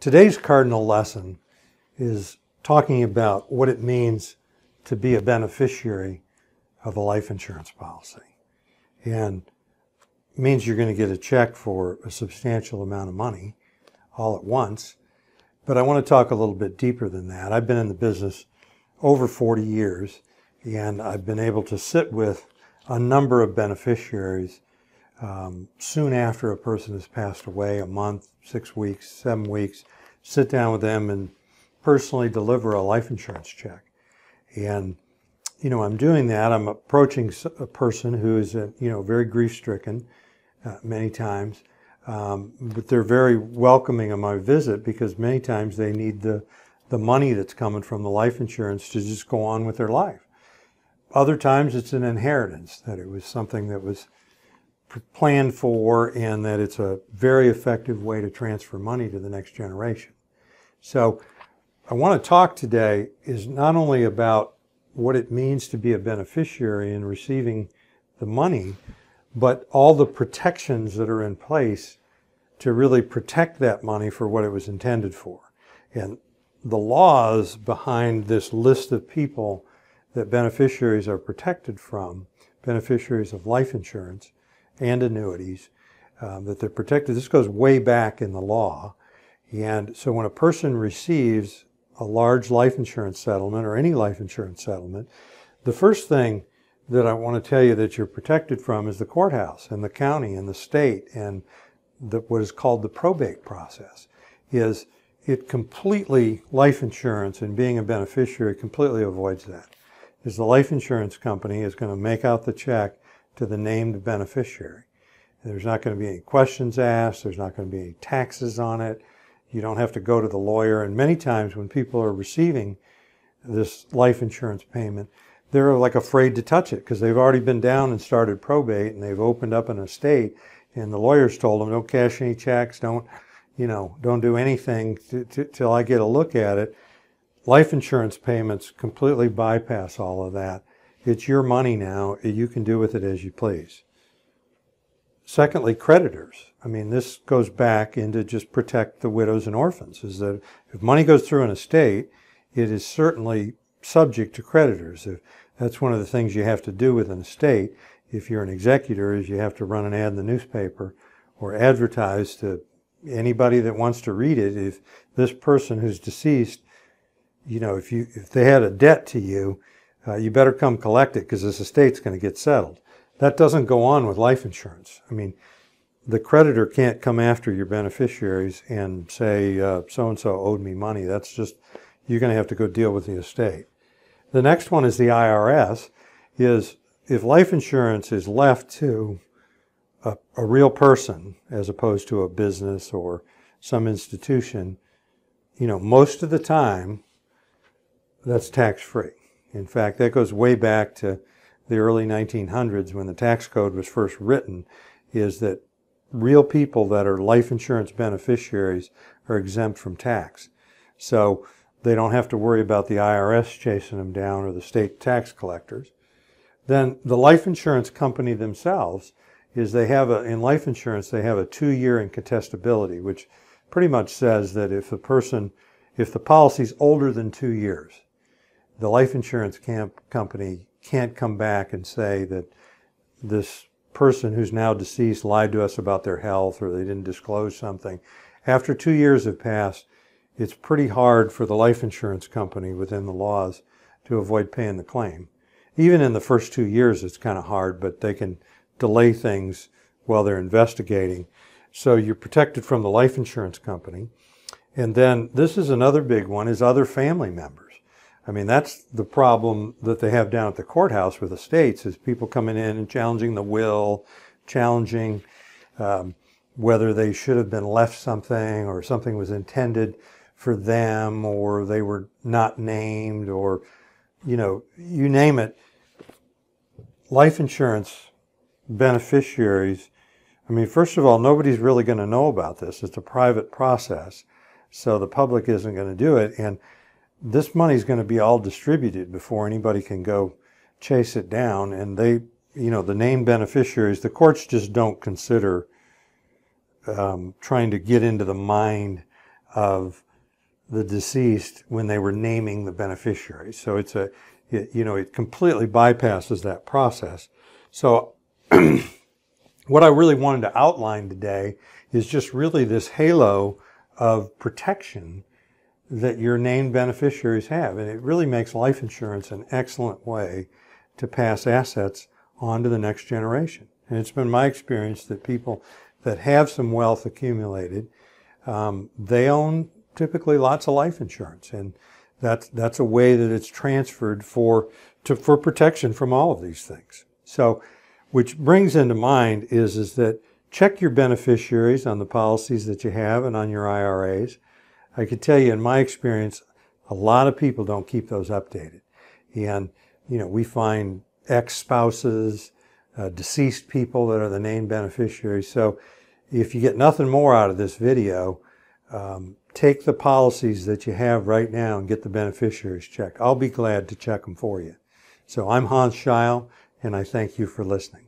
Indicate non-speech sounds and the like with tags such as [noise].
Today's cardinal lesson is talking about what it means to be a beneficiary of a life insurance policy. And means you're going to get a check for a substantial amount of money all at once. But I want to talk a little bit deeper than that. I've been in the business over 40 years and I've been able to sit with a number of beneficiaries um, soon after a person has passed away, a month, six weeks, seven weeks, sit down with them and personally deliver a life insurance check. And, you know, I'm doing that. I'm approaching a person who is, a, uh, you know, very grief stricken uh, many times. Um, but they're very welcoming on my visit because many times they need the, the money that's coming from the life insurance to just go on with their life. Other times it's an inheritance, that it was something that was planned for and that it's a very effective way to transfer money to the next generation. So I want to talk today is not only about what it means to be a beneficiary in receiving the money, but all the protections that are in place to really protect that money for what it was intended for. And the laws behind this list of people that beneficiaries are protected from, beneficiaries of life insurance, and annuities, um, that they're protected. This goes way back in the law. And so when a person receives a large life insurance settlement or any life insurance settlement, the first thing that I want to tell you that you're protected from is the courthouse and the county and the state and the, what is called the probate process is it completely life insurance and being a beneficiary completely avoids that is the life insurance company is going to make out the check to the named beneficiary. there's not going to be any questions asked. There's not going to be any taxes on it. You don't have to go to the lawyer. And many times when people are receiving this life insurance payment, they're like afraid to touch it because they've already been down and started probate and they've opened up an estate and the lawyers told them don't cash any checks, don't, you know, don't do anything t- t- till I get a look at it. Life insurance payments completely bypass all of that it's your money now. You can do with it as you please. Secondly, creditors. I mean, this goes back into just protect the widows and orphans, is that if money goes through an estate, it is certainly subject to creditors. If that's one of the things you have to do with an estate. If you're an executor, is you have to run an ad in the newspaper or advertise to anybody that wants to read it. If this person who's deceased, you know, if you if they had a debt to you, uh, you better come collect it because this estate's going to get settled. That doesn't go on with life insurance. I mean, the creditor can't come after your beneficiaries and say, so and so owed me money. That's just, you're going to have to go deal with the estate. The next one is the IRS, is if life insurance is left to a, a real person as opposed to a business or some institution, you know, most of the time that's tax free. In fact, that goes way back to the early 1900s when the tax code was first written, is that real people that are life insurance beneficiaries are exempt from tax. So they don't have to worry about the IRS chasing them down or the state tax collectors. Then the life insurance company themselves is they have a, in life insurance, they have a two year incontestability, which pretty much says that if the person, if the policy's older than two years, the life insurance company can't come back and say that this person who's now deceased lied to us about their health or they didn't disclose something. After two years have passed, it's pretty hard for the life insurance company within the laws to avoid paying the claim. Even in the first two years, it's kind of hard, but they can delay things while they're investigating. So you're protected from the life insurance company. And then this is another big one is other family members. I mean, that's the problem that they have down at the courthouse with the states is people coming in and challenging the will, challenging um, whether they should have been left something or something was intended for them or they were not named or, you know, you name it. Life insurance beneficiaries, I mean, first of all, nobody's really going to know about this. It's a private process. So the public isn't going to do it. And this money's going to be all distributed before anybody can go chase it down. And they, you know, the named beneficiaries, the courts just don't consider um, trying to get into the mind of the deceased when they were naming the beneficiaries. So it's a, it, you know, it completely bypasses that process. So [clears throat] what I really wanted to outline today is just really this halo of protection that your named beneficiaries have. And it really makes life insurance an excellent way to pass assets on to the next generation. And it's been my experience that people that have some wealth accumulated, um, they own typically lots of life insurance, and that's that's a way that it's transferred for to for protection from all of these things. So, which brings into mind is is that check your beneficiaries on the policies that you have and on your IRAs, I could tell you in my experience, a lot of people don't keep those updated. And, you know, we find ex spouses, uh, deceased people that are the named beneficiaries. So if you get nothing more out of this video, um, take the policies that you have right now and get the beneficiaries checked. I'll be glad to check them for you. So I'm Hans Scheil, and I thank you for listening.